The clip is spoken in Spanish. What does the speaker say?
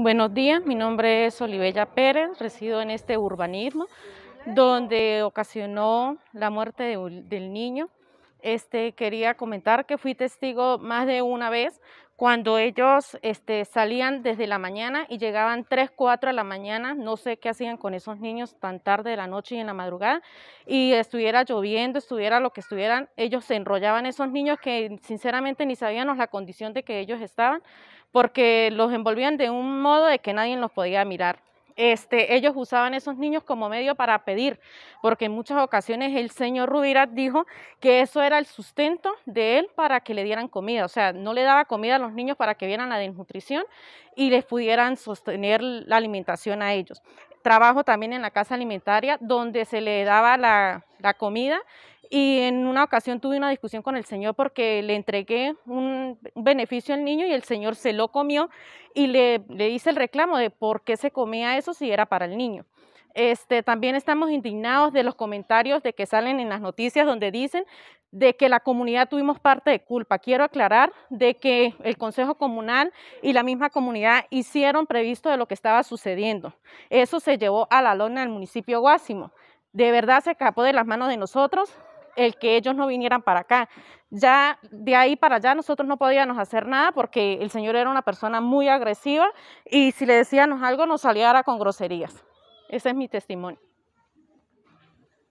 Buenos días, mi nombre es Olivella Pérez, resido en este urbanismo donde ocasionó la muerte del niño este, quería comentar que fui testigo más de una vez cuando ellos este, salían desde la mañana y llegaban 3, 4 de la mañana, no sé qué hacían con esos niños tan tarde de la noche y en la madrugada, y estuviera lloviendo, estuviera lo que estuvieran, ellos se enrollaban esos niños que sinceramente ni sabíamos la condición de que ellos estaban, porque los envolvían de un modo de que nadie los podía mirar. Este, ellos usaban esos niños como medio para pedir, porque en muchas ocasiones el señor rubira dijo que eso era el sustento de él para que le dieran comida, o sea, no le daba comida a los niños para que vieran la desnutrición y les pudieran sostener la alimentación a ellos. Trabajo también en la casa alimentaria, donde se le daba la, la comida y en una ocasión tuve una discusión con el señor porque le entregué un beneficio al niño y el señor se lo comió y le, hice el reclamo de por qué se comía eso si era para el niño. Este, también estamos indignados de los comentarios de que salen en las noticias donde dicen de que la comunidad tuvimos parte de culpa. Quiero aclarar de que el Consejo Comunal y la misma comunidad hicieron previsto de lo que estaba sucediendo. Eso se llevó a la lona del municipio Guásimo. De verdad se escapó de las manos de nosotros, el que ellos no vinieran para acá. Ya de ahí para allá nosotros no podíamos hacer nada porque el señor era una persona muy agresiva y si le decíamos algo nos saliera con groserías. Ese es mi testimonio.